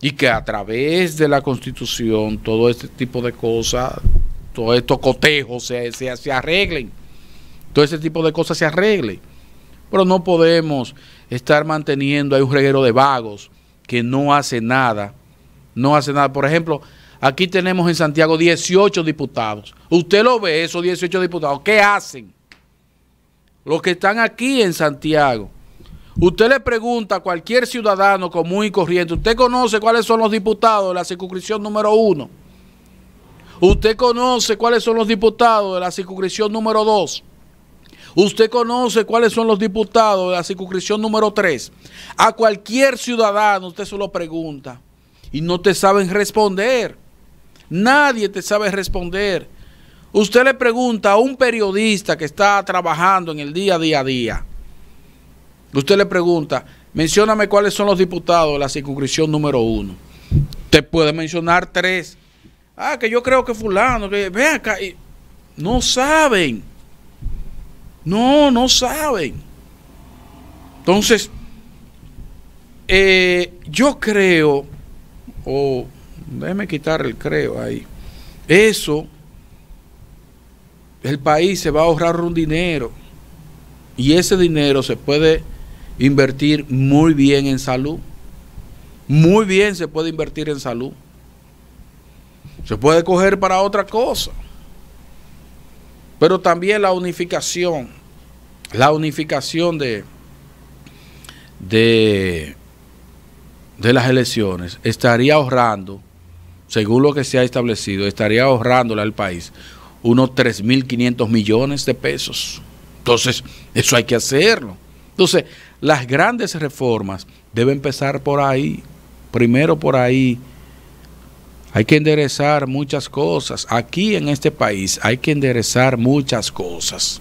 y que a través de la constitución todo este tipo de cosas, todos estos cotejos se, se, arreglen, todo ese tipo de cosas se arreglen. Pero no podemos estar manteniendo hay un reguero de vagos que no hace nada, no hace nada. Por ejemplo, aquí tenemos en Santiago 18 diputados. Usted lo ve, esos 18 diputados, ¿qué hacen? Los que están aquí en Santiago Usted le pregunta a cualquier ciudadano común y corriente, usted conoce cuáles son los diputados de la circunscripción número uno. Usted conoce cuáles son los diputados de la circunscripción número dos. Usted conoce cuáles son los diputados de la circunscripción número tres. A cualquier ciudadano usted se lo pregunta y no te saben responder. Nadie te sabe responder. Usted le pregunta a un periodista que está trabajando en el día a día. día Usted le pregunta, mencioname cuáles son los diputados de la circunscripción número uno. Usted puede mencionar tres. Ah, que yo creo que fulano, que ve acá. no saben. No, no saben. Entonces, eh, yo creo, o déjeme quitar el creo ahí, eso, el país se va a ahorrar un dinero y ese dinero se puede invertir muy bien en salud. Muy bien se puede invertir en salud. Se puede coger para otra cosa. Pero también la unificación, la unificación de, de, de las elecciones estaría ahorrando, según lo que se ha establecido, estaría ahorrándole al país unos 3.500 millones de pesos. Entonces, eso hay que hacerlo. Entonces, las grandes reformas deben empezar por ahí, primero por ahí. Hay que enderezar muchas cosas. Aquí en este país hay que enderezar muchas cosas.